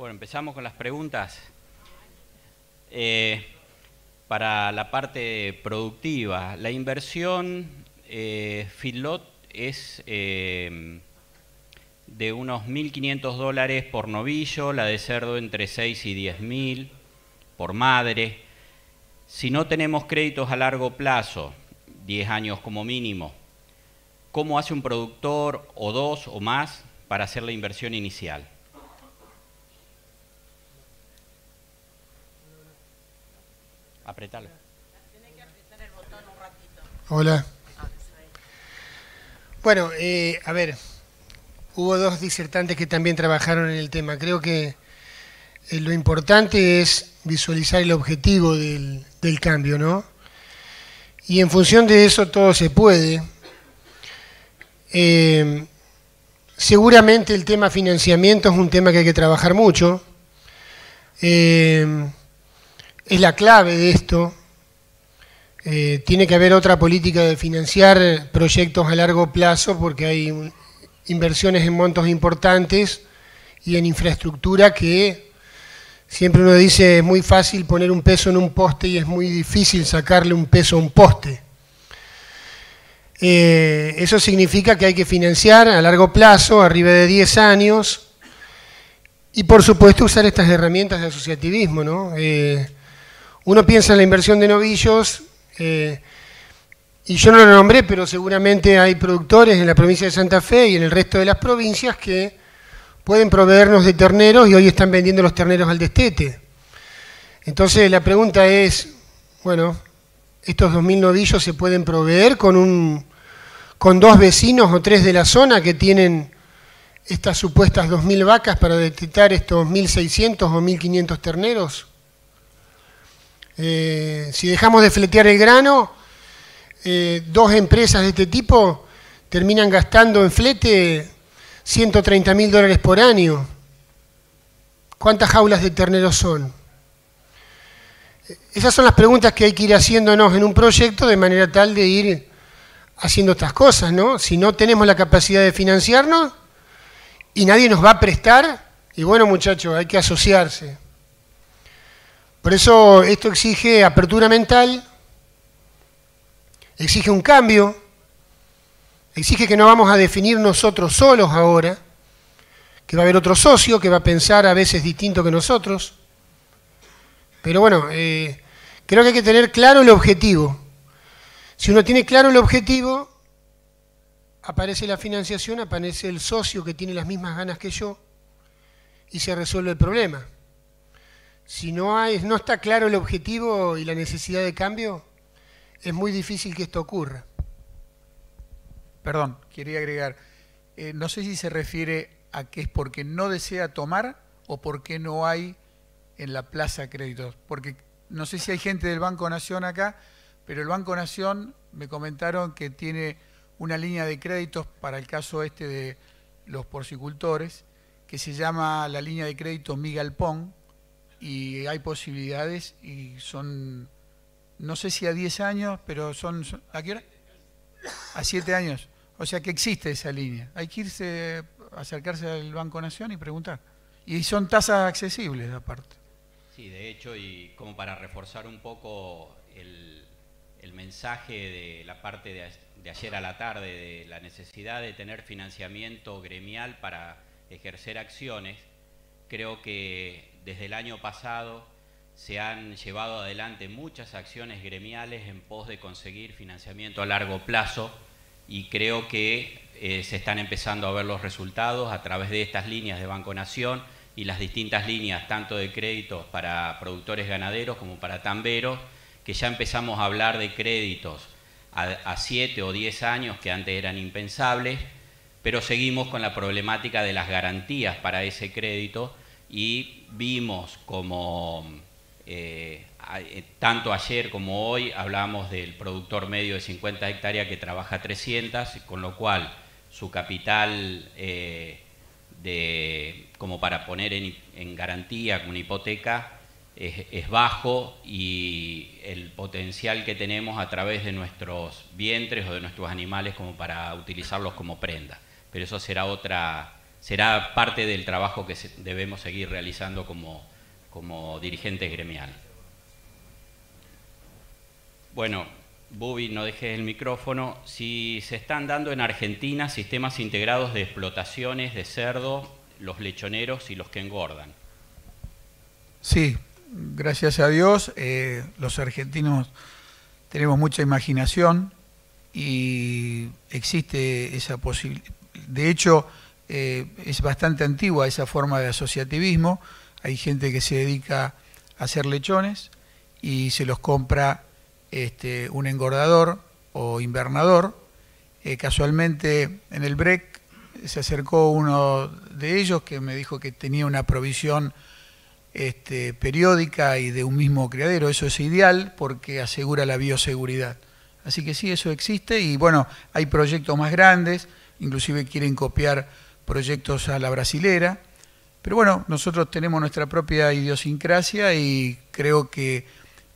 Bueno, empezamos con las preguntas. Eh, para la parte productiva, la inversión eh, es eh, de unos 1.500 dólares por novillo, la de cerdo entre 6 y mil por madre. Si no tenemos créditos a largo plazo, 10 años como mínimo, ¿cómo hace un productor o dos o más para hacer la inversión inicial? Apretalo. que apretar el botón un ratito. Hola. Bueno, eh, a ver, hubo dos disertantes que también trabajaron en el tema. Creo que eh, lo importante es visualizar el objetivo del, cambio, ¿no? Y en función de eso todo se puede. Eh, seguramente el tema financiamiento es un tema que hay que trabajar mucho. Eh, es la clave de esto. Eh, tiene que haber otra política de financiar proyectos a largo plazo porque hay inversiones en montos importantes y en infraestructura que siempre uno dice es muy fácil poner un peso en un poste y es muy difícil sacarle un peso a un poste. Eh, eso significa que hay que financiar a largo plazo, arriba de 10 años, y por supuesto usar estas herramientas de asociativismo, ¿no? Eh, uno piensa en la inversión de novillos, eh, y yo no lo nombré, pero seguramente hay productores en la provincia de Santa Fe y en el resto de las provincias que pueden proveernos de terneros y hoy están vendiendo los terneros al destete. Entonces la pregunta es, bueno, estos 2.000 novillos se pueden proveer con, con dos vecinos o tres de la zona que tienen estas supuestas 2.000 vacas para detectar estos 1.600 o 1.500 terneros? Eh, si dejamos de fletear el grano, eh, dos empresas de este tipo terminan gastando en flete 130 mil dólares por año. ¿Cuántas jaulas de terneros son? Eh, esas son las preguntas que hay que ir haciéndonos en un proyecto de manera tal de ir haciendo otras cosas, ¿no? Si no tenemos la capacidad de financiarnos y nadie nos va a prestar, y bueno muchachos, hay que asociarse. Por eso esto exige apertura mental, exige un cambio, exige que no vamos a definir nosotros solos ahora, que va a haber otro socio que va a pensar a veces distinto que nosotros. Pero bueno, eh, creo que hay que tener claro el objetivo. Si uno tiene claro el objetivo, aparece la financiación, aparece el socio que tiene las mismas ganas que yo y se resuelve el problema si no, hay, no está claro el objetivo y la necesidad de cambio, es muy difícil que esto ocurra. Perdón, quería agregar, eh, no sé si se refiere a que es porque no desea tomar o porque no hay en la plaza créditos, porque no sé si hay gente del Banco Nación acá, pero el Banco Nación me comentaron que tiene una línea de créditos para el caso este de los porcicultores, que se llama la línea de miguel Migalpón, y hay posibilidades y son, no sé si a 10 años, pero son, ¿a qué A 7 años. O sea que existe esa línea. Hay que irse, acercarse al Banco Nación y preguntar. Y son tasas accesibles aparte. Sí, de hecho, y como para reforzar un poco el, el mensaje de la parte de ayer a la tarde, de la necesidad de tener financiamiento gremial para ejercer acciones, creo que desde el año pasado se han llevado adelante muchas acciones gremiales en pos de conseguir financiamiento a largo plazo y creo que eh, se están empezando a ver los resultados a través de estas líneas de Banco Nación y las distintas líneas, tanto de créditos para productores ganaderos como para tamberos, que ya empezamos a hablar de créditos a 7 o 10 años que antes eran impensables, pero seguimos con la problemática de las garantías para ese crédito y vimos como eh, eh, tanto ayer como hoy hablamos del productor medio de 50 hectáreas que trabaja 300, con lo cual su capital eh, de, como para poner en, garantía una hipoteca es, bajo y el potencial que tenemos a través de nuestros vientres o de nuestros animales como para utilizarlos como prenda. Pero eso será otra será parte del trabajo que debemos seguir realizando como, como dirigentes gremiales. Bueno, Bubi, no dejes el micrófono. Si se están dando en Argentina sistemas integrados de explotaciones de cerdo, los lechoneros y los que engordan. Sí, gracias a Dios, eh, los argentinos tenemos mucha imaginación y existe esa posibilidad. De hecho, eh, es bastante antigua esa forma de asociativismo. Hay gente que se dedica a hacer lechones y se los compra este, un engordador o invernador. Eh, casualmente en el break se acercó uno de ellos que me dijo que tenía una provisión este, periódica y de un mismo criadero. Eso es ideal porque asegura la bioseguridad. Así que sí, eso existe y bueno, hay proyectos más grandes, inclusive quieren copiar proyectos a la brasilera. Pero bueno, nosotros tenemos nuestra propia idiosincrasia y creo que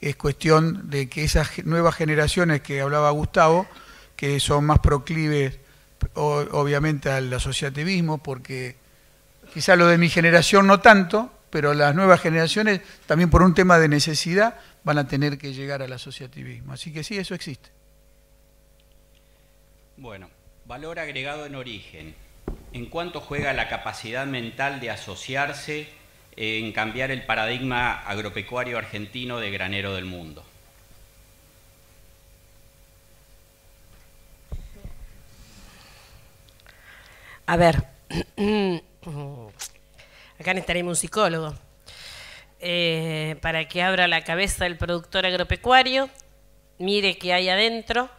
es cuestión de que esas nuevas generaciones que hablaba Gustavo, que son más proclives obviamente al asociativismo, porque quizá lo de mi generación no tanto, pero las nuevas generaciones también por un tema de necesidad van a tener que llegar al asociativismo. Así que sí, eso existe. Bueno, valor agregado en origen en cuánto juega la capacidad mental de asociarse eh, en cambiar el paradigma agropecuario argentino de granero del mundo. A ver, acá necesitaremos un psicólogo eh, para que abra la cabeza del productor agropecuario, mire qué hay adentro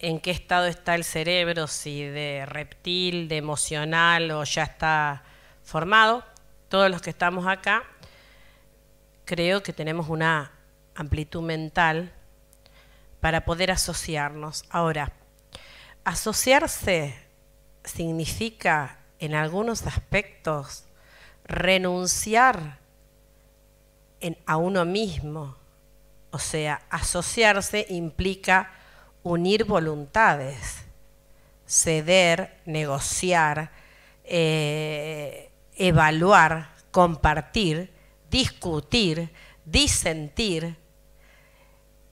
en qué estado está el cerebro, si de reptil, de emocional o ya está formado. Todos los que estamos acá, creo que tenemos una amplitud mental para poder asociarnos. Ahora, asociarse significa en algunos aspectos renunciar a uno mismo. O sea, asociarse implica unir voluntades, ceder, negociar, eh, evaluar, compartir, discutir, disentir.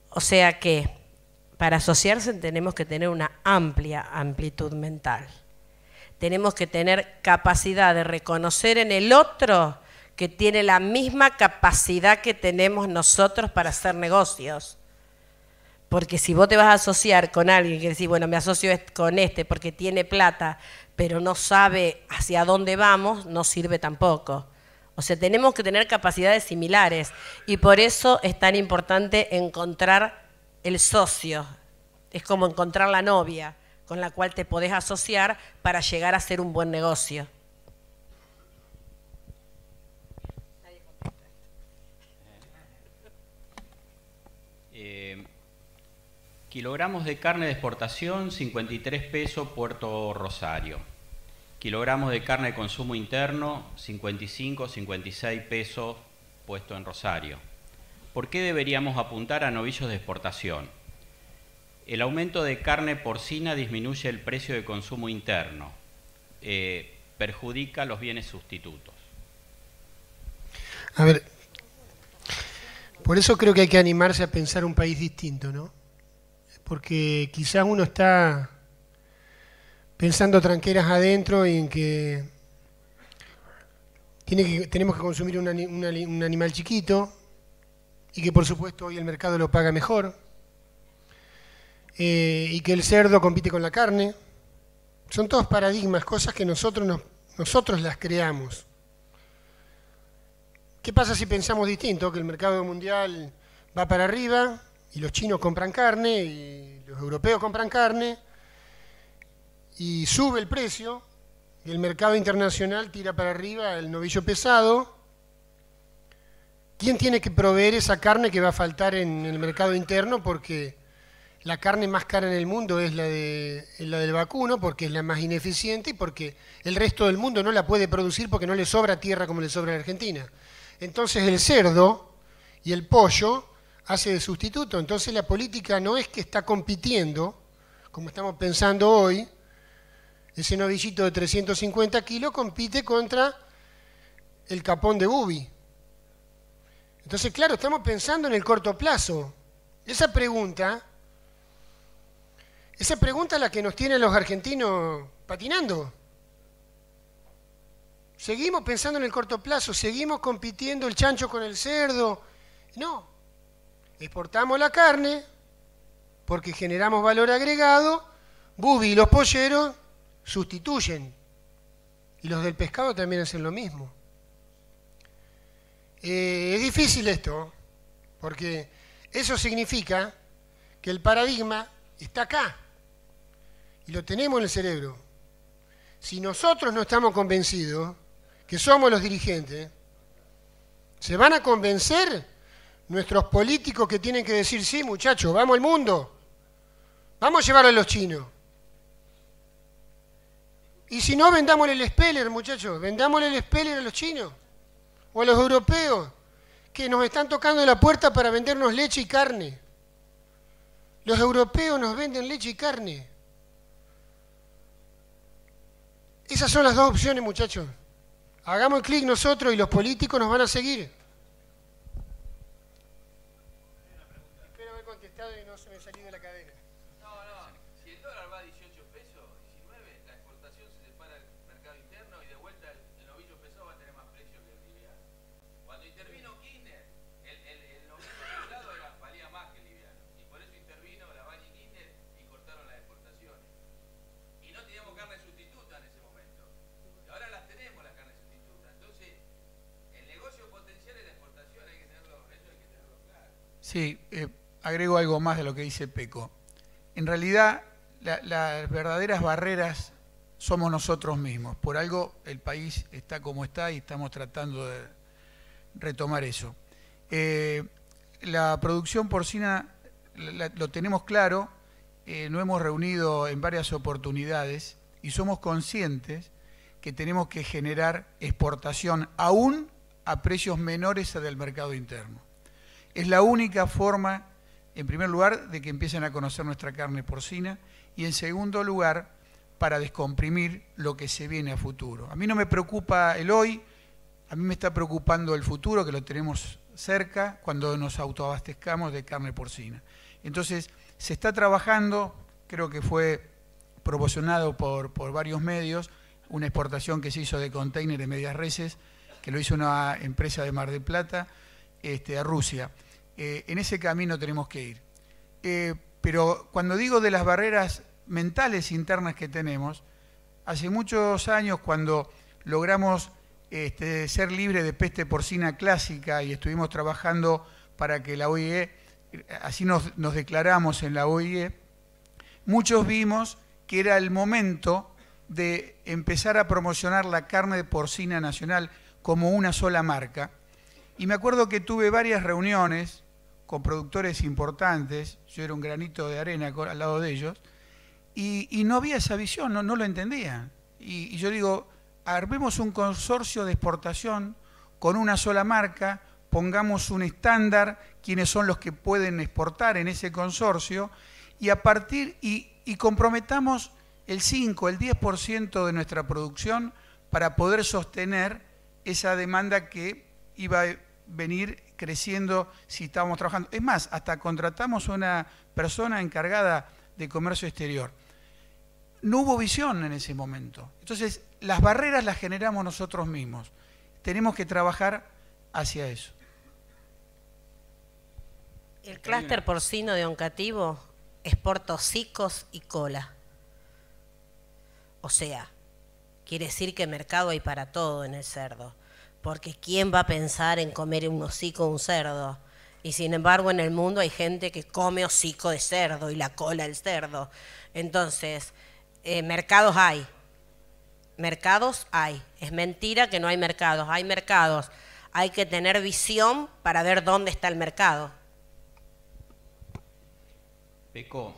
O sea que para asociarse tenemos que tener una amplia amplitud mental. Tenemos que tener capacidad de reconocer en el otro que tiene la misma capacidad que tenemos nosotros para hacer negocios porque si vos te vas a asociar con alguien que decís, bueno, me asocio con este porque tiene plata, pero no sabe hacia dónde vamos, no sirve tampoco. O sea, tenemos que tener capacidades similares y por eso es tan importante encontrar el socio. Es como encontrar la novia con la cual te podés asociar para llegar a hacer un buen negocio. Kilogramos de carne de exportación, 53 pesos Puerto Rosario. Kilogramos de carne de consumo interno, 55, 56 pesos puesto en Rosario. ¿Por qué deberíamos apuntar a novillos de exportación? El aumento de carne porcina disminuye el precio de consumo interno, eh, perjudica los bienes sustitutos. A ver, por eso creo que hay que animarse a pensar un país distinto, ¿no? porque quizás uno está pensando tranqueras adentro en que, tenemos que consumir un, animal chiquito y que por supuesto hoy el mercado lo paga mejor eh, y que el cerdo compite con la carne. Son todos paradigmas, cosas que nosotros, nosotros las creamos. ¿Qué pasa si pensamos distinto? Que el mercado mundial va para arriba y los chinos compran carne, y los europeos compran carne, y sube el precio, y el mercado internacional tira para arriba el novillo pesado. ¿Quién tiene que proveer esa carne que va a faltar en el mercado interno? Porque la carne más cara en el mundo es la, de, la del vacuno, porque es la más ineficiente y porque el resto del mundo no la puede producir porque no le sobra tierra como le sobra a la Argentina. Entonces el cerdo y el pollo hace de sustituto. Entonces la política no es que está compitiendo, como estamos pensando hoy, ese novillito de 350 kilos compite contra el capón de Bubi. Entonces, claro, estamos pensando en el corto plazo. Esa pregunta, esa pregunta es la que nos tienen los argentinos patinando. Seguimos pensando en el corto plazo, seguimos compitiendo el chancho con el cerdo. No, Exportamos la carne porque generamos valor agregado, Bubi y los polleros sustituyen. Y los del pescado también hacen lo mismo. Eh, es difícil esto, porque eso significa que el paradigma está acá y lo tenemos en el cerebro. Si nosotros no estamos convencidos que somos los dirigentes, se van a convencer nuestros políticos que tienen que decir, sí, muchachos, vamos al mundo, vamos a llevar a los chinos. Y si no, vendámosle el speller, muchachos, vendámosle el speller a los chinos o a los europeos, que nos están tocando la puerta para vendernos leche y carne. Los europeos nos venden leche y carne. Esas son las dos opciones, muchachos. Hagamos clic nosotros y los políticos nos van a seguir. Sí, eh, agrego algo más de lo que dice Peco. En realidad, las verdaderas barreras somos nosotros mismos. Por algo el país está como está y estamos tratando de retomar eso. Eh, la producción porcina lo tenemos claro, eh, nos hemos reunido en varias oportunidades y somos conscientes que tenemos que generar exportación aún a precios menores a del mercado interno. Es la única forma, en primer lugar, de que empiecen a conocer nuestra carne porcina y en segundo lugar, para descomprimir lo que se viene a futuro. A mí no me preocupa el hoy, a mí me está preocupando el futuro, que lo tenemos cerca, cuando nos autoabastezcamos de carne porcina. Entonces, se está trabajando, creo que fue proporcionado por, varios medios, una exportación que se hizo de container de medias reses, que lo hizo una empresa de Mar del Plata, este, a Rusia. Eh, en ese camino tenemos que ir. Eh, pero cuando digo de las barreras mentales internas que tenemos, hace muchos años cuando logramos este, ser libres de peste porcina clásica y estuvimos trabajando para que la OIE, eh, así nos, nos declaramos en la OIE, muchos vimos que era el momento de empezar a promocionar la carne de porcina nacional como una sola marca. Y me acuerdo que tuve varias reuniones con productores importantes, yo era un granito de arena al lado de ellos, y, no había esa visión, no, lo entendían. Y, yo digo, armemos un consorcio de exportación con una sola marca, pongamos un estándar, quiénes son los que pueden exportar en ese consorcio, y a partir y, y comprometamos el 5, el 10% de nuestra producción para poder sostener esa demanda que iba a venir creciendo si estábamos trabajando. Es más, hasta contratamos una persona encargada de comercio exterior. No hubo visión en ese momento. Entonces, las barreras las generamos nosotros mismos. Tenemos que trabajar hacia eso. El clúster porcino de oncativo es por hocicos y cola. O sea, quiere decir que mercado hay para todo en el cerdo porque ¿quién va a pensar en comer un hocico de un cerdo? Y sin embargo en el mundo hay gente que come hocico de cerdo y la cola del cerdo. Entonces, eh, mercados hay, mercados hay. Es mentira que no hay mercados, hay mercados. Hay que tener visión para ver dónde está el mercado. Peco,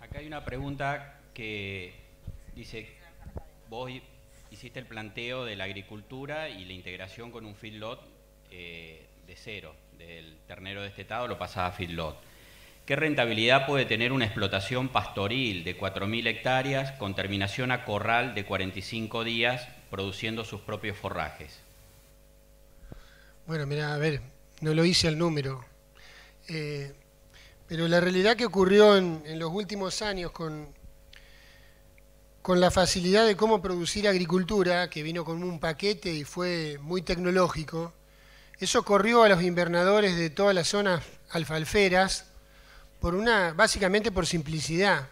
acá hay una pregunta que dice, vos hiciste el planteo de la agricultura y la integración con un feedlot eh, de cero, del ternero de este estado lo pasaba a feedlot. ¿Qué rentabilidad puede tener una explotación pastoril de 4.000 hectáreas con terminación a corral de 45 días produciendo sus propios forrajes? Bueno, mira, a ver, no lo hice al número. Eh, pero la realidad que ocurrió en los últimos años con, con la facilidad de cómo producir agricultura, que vino con un paquete y fue muy tecnológico, eso corrió a los invernadores de todas las zonas alfalferas por una, básicamente por simplicidad.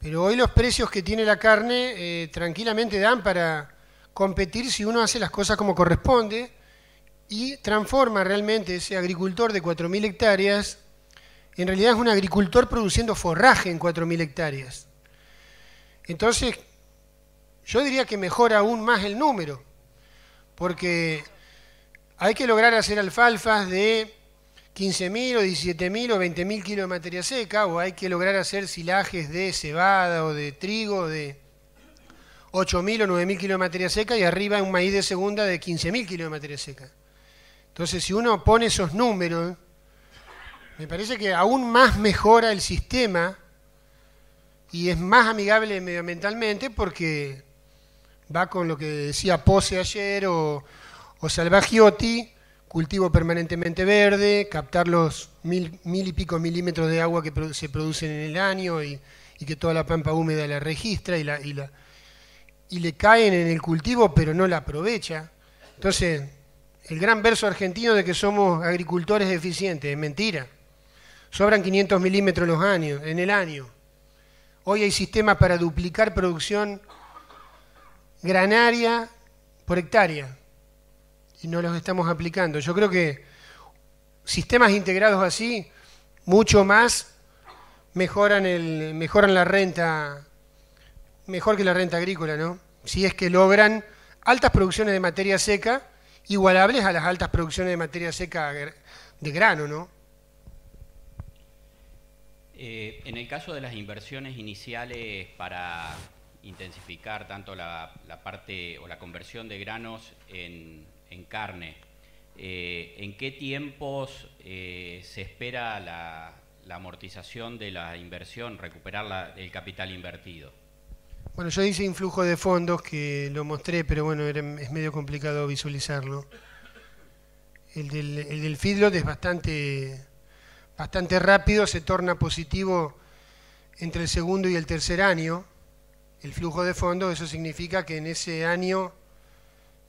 Pero hoy los precios que tiene la carne eh, tranquilamente dan para competir si uno hace las cosas como corresponde y transforma realmente ese agricultor de 4.000 hectáreas, en realidad es un agricultor produciendo forraje en 4.000 hectáreas. Entonces, yo diría que mejora aún más el número, porque hay que lograr hacer alfalfas de 15.000 o 17.000 o 20.000 kilos de materia seca, o hay que lograr hacer silajes de cebada o de trigo de 8.000 o 9.000 kilos de materia seca y arriba un maíz de segunda de 15.000 kilos de materia seca. Entonces, si uno pone esos números, me parece que aún más mejora el sistema y es más amigable medioambientalmente porque va con lo que decía Pose ayer o, Salvagioti, cultivo permanentemente verde, captar los mil, y pico milímetros de agua que se producen en el año y, que toda la pampa húmeda la registra y, la, y, y le caen en el cultivo pero no la aprovecha. Entonces, el gran verso argentino de que somos agricultores eficientes es mentira. Sobran 500 milímetros los años, en el año. Hoy hay sistemas para duplicar producción granaria por hectárea y no los estamos aplicando. Yo creo que sistemas integrados así mucho más mejoran, el, mejoran la renta, mejor que la renta agrícola, ¿no? Si es que logran altas producciones de materia seca igualables a las altas producciones de materia seca de grano, ¿no? Eh, en el caso de las inversiones iniciales para intensificar tanto la, parte o la conversión de granos en, carne, eh, ¿en qué tiempos eh, se espera la, amortización de la inversión, recuperar la, el capital invertido? Bueno, yo hice influjo de fondos que lo mostré, pero bueno, es medio complicado visualizarlo. El del, el del feedlot es bastante bastante rápido se torna positivo entre el segundo y el tercer año el flujo de fondos, eso significa que en ese año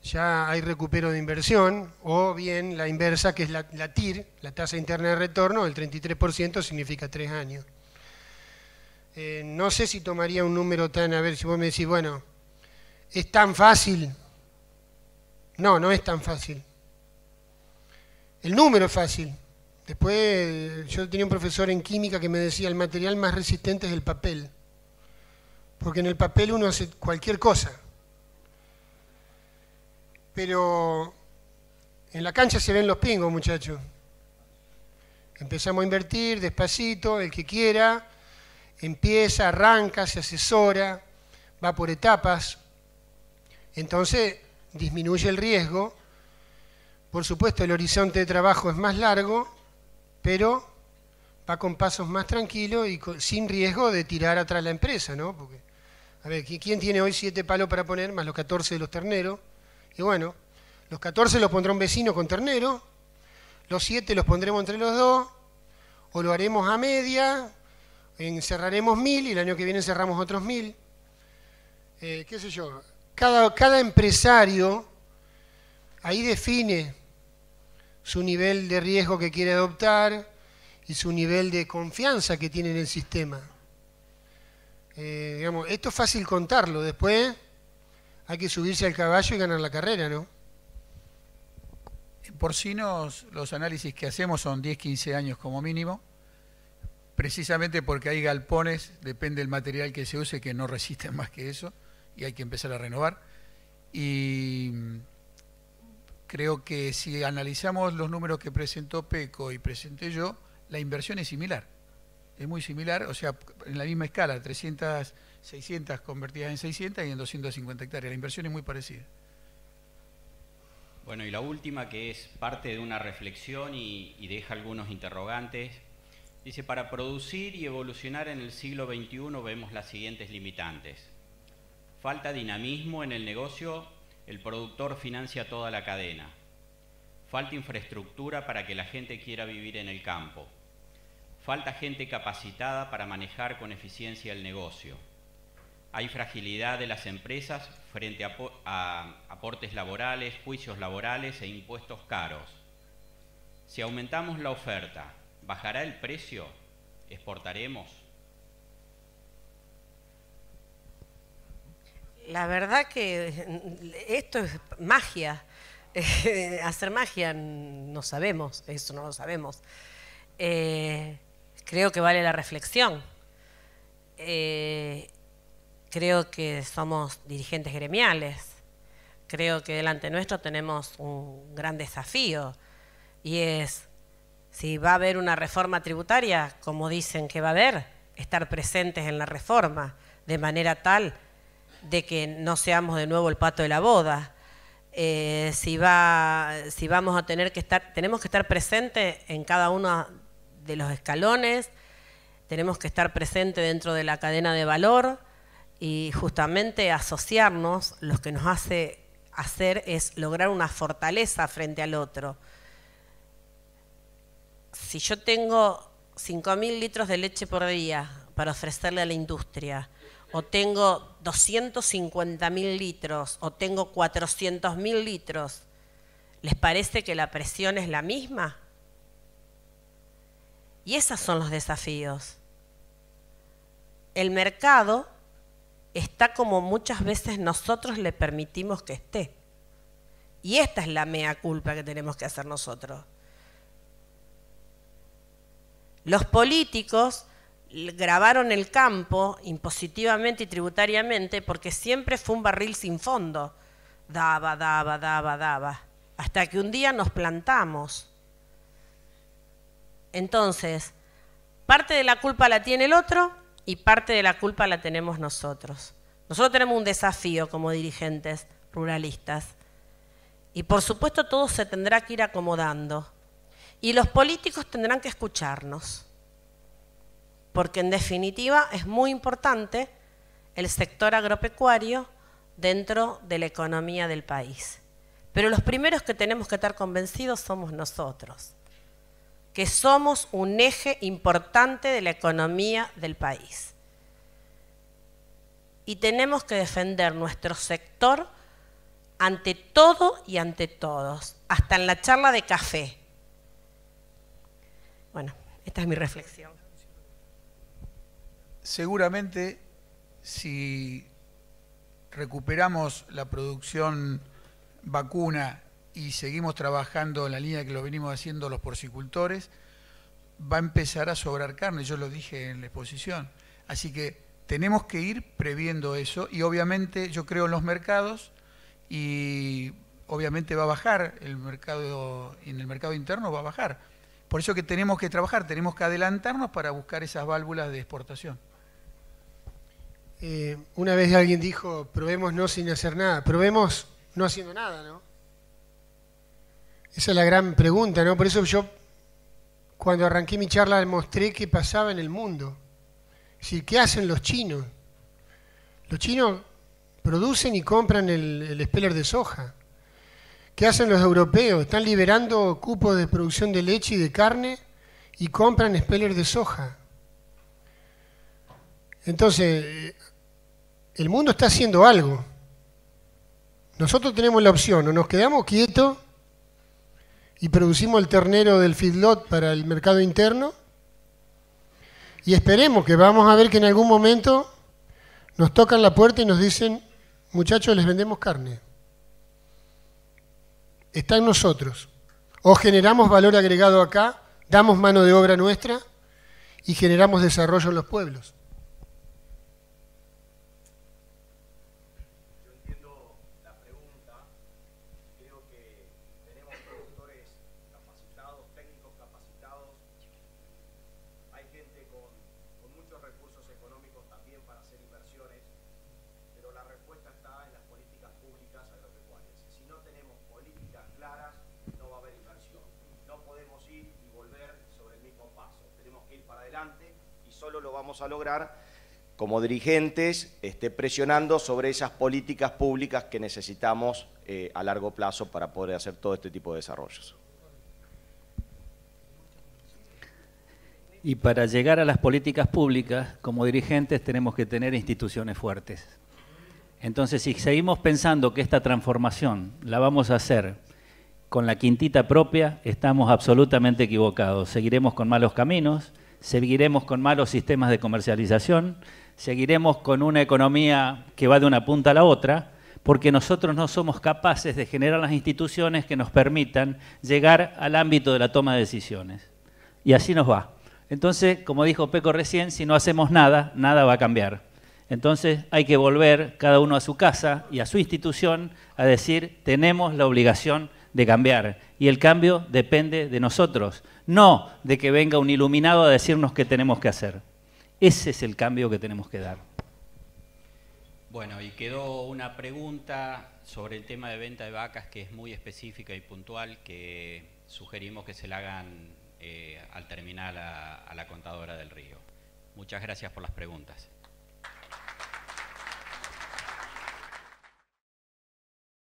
ya hay recupero de inversión, o bien la inversa, que es la, TIR, la tasa interna de retorno, el 33% significa tres años. Eh, no sé si tomaría un número tan, a ver si vos me decís, bueno, es tan fácil. No, no es tan fácil. El número es fácil, Después yo tenía un profesor en química que me decía, el material más resistente es el papel, porque en el papel uno hace cualquier cosa. Pero en la cancha se ven los pingos, muchachos. Empezamos a invertir despacito, el que quiera, empieza, arranca, se asesora, va por etapas. Entonces disminuye el riesgo. Por supuesto, el horizonte de trabajo es más largo, pero va con pasos más tranquilos y sin riesgo de tirar atrás la empresa, ¿no? Porque, a ver, ¿quién tiene hoy siete palos para poner, más los 14 de los terneros? Y bueno, los 14 los pondrá un vecino con ternero, los 7 los pondremos entre los dos, o lo haremos a media, encerraremos mil y el año que viene cerramos otros mil. Eh, ¿Qué sé yo? cada empresario ahí define su nivel de riesgo que quiere adoptar y su nivel de confianza que tiene en el sistema. Eh, digamos, esto es fácil contarlo, después hay que subirse al caballo y ganar la carrera, ¿no? si porcinos los análisis que hacemos son 10, 15 años como mínimo, precisamente porque hay galpones, depende del material que se use, que no resisten más que eso y hay que empezar a renovar. Y Creo que si analizamos los números que presentó Peco y presenté yo, la inversión es similar. Es muy similar, o sea, en la misma escala, 300, 600 convertidas en 600 y en 250 hectáreas. La inversión es muy parecida. Bueno, y la última que es parte de una reflexión y, y, deja algunos interrogantes. Dice, para producir y evolucionar en el siglo XXI vemos las siguientes limitantes. Falta dinamismo en el negocio el productor financia toda la cadena. Falta infraestructura para que la gente quiera vivir en el campo. Falta gente capacitada para manejar con eficiencia el negocio. Hay fragilidad de las empresas frente a, aportes laborales, juicios laborales e impuestos caros. Si aumentamos la oferta, ¿bajará el precio? ¿Exportaremos? La verdad que eh, esto es magia. Hacer magia mm, no sabemos, eso no lo sabemos. Eh, creo que vale la reflexión. Eh, creo que somos dirigentes gremiales. Creo que delante nuestro tenemos un gran desafío y es si va a haber una reforma tributaria, como dicen que va a haber, estar presentes en la reforma de manera tal de que no seamos de nuevo el pato de la boda. Eh, si, si vamos a tener que estar, tenemos que estar presentes en cada uno de los escalones, tenemos que estar presentes dentro de la cadena de valor y justamente asociarnos, lo que nos hace hacer es lograr una fortaleza frente al otro. Si yo tengo 5.000 litros de leche por día para ofrecerle a la industria, o tengo 250 mil litros o tengo 400 mil litros, ¿les parece que la presión es la misma? Y esos son los desafíos. El mercado está como muchas veces nosotros le permitimos que esté. Y esta es la mea culpa que tenemos que hacer nosotros. Los políticos grabaron el campo impositivamente y tributariamente porque siempre fue un barril sin fondo. Daba, daba, daba, daba. Hasta que un día nos plantamos. Entonces, parte de la culpa la tiene el otro y parte de la culpa la tenemos nosotros. Nosotros tenemos un desafío como dirigentes ruralistas. Y por supuesto todo se tendrá que ir acomodando. Y los políticos tendrán que escucharnos porque en definitiva es muy importante el sector agropecuario dentro de la economía del país. Pero los primeros que tenemos que estar convencidos somos nosotros, que somos un eje importante de la economía del país. Y tenemos que defender nuestro sector ante todo y ante todos, hasta en la charla de café. Bueno, esta es mi reflexión seguramente si recuperamos la producción vacuna y seguimos trabajando en la línea que lo venimos haciendo los porcicultores, va a empezar a sobrar carne, yo lo dije en la exposición. Así que tenemos que ir previendo eso y obviamente yo creo en los mercados y obviamente va a bajar el mercado, en el mercado interno va a bajar. Por eso que tenemos que trabajar, tenemos que adelantarnos para buscar esas válvulas de exportación. Eh, una vez alguien dijo, probemos no sin hacer nada, probemos no haciendo nada, ¿no? Esa es la gran pregunta, ¿no? Por eso yo cuando arranqué mi charla mostré qué pasaba en el mundo. Es decir, ¿qué hacen los chinos? Los chinos producen y compran el, el de soja. ¿Qué hacen los europeos? Están liberando cupos de producción de leche y de carne y compran speller de soja. Entonces, eh, el mundo está haciendo algo. Nosotros tenemos la opción, o nos quedamos quietos y producimos el ternero del feedlot para el mercado interno, y esperemos que vamos a ver que en algún momento nos tocan la puerta y nos dicen, muchachos, les vendemos carne. Está en nosotros. O generamos valor agregado acá, damos mano de obra nuestra y generamos desarrollo en los pueblos. tenemos que ir para adelante y solo lo vamos a lograr como dirigentes este, presionando sobre esas políticas públicas que necesitamos eh, a largo plazo para poder hacer todo este tipo de desarrollos. Y para llegar a las políticas públicas, como dirigentes tenemos que tener instituciones fuertes. Entonces, si seguimos pensando que esta transformación la vamos a hacer con la quintita propia estamos absolutamente equivocados. Seguiremos con malos caminos, seguiremos con malos sistemas de comercialización, seguiremos con una economía que va de una punta a la otra, porque nosotros no somos capaces de generar las instituciones que nos permitan llegar al ámbito de la toma de decisiones. Y así nos va. Entonces, como dijo Peco recién, si no hacemos nada, nada va a cambiar. Entonces hay que volver cada uno a su casa y a su institución a decir, tenemos la obligación de cambiar. Y el cambio depende de nosotros, no de que venga un iluminado a decirnos qué tenemos que hacer. Ese es el cambio que tenemos que dar. Bueno, y quedó una pregunta sobre el tema de venta de vacas que es muy específica y puntual, que sugerimos que se la hagan eh, al terminal a la contadora del río. Muchas gracias por las preguntas.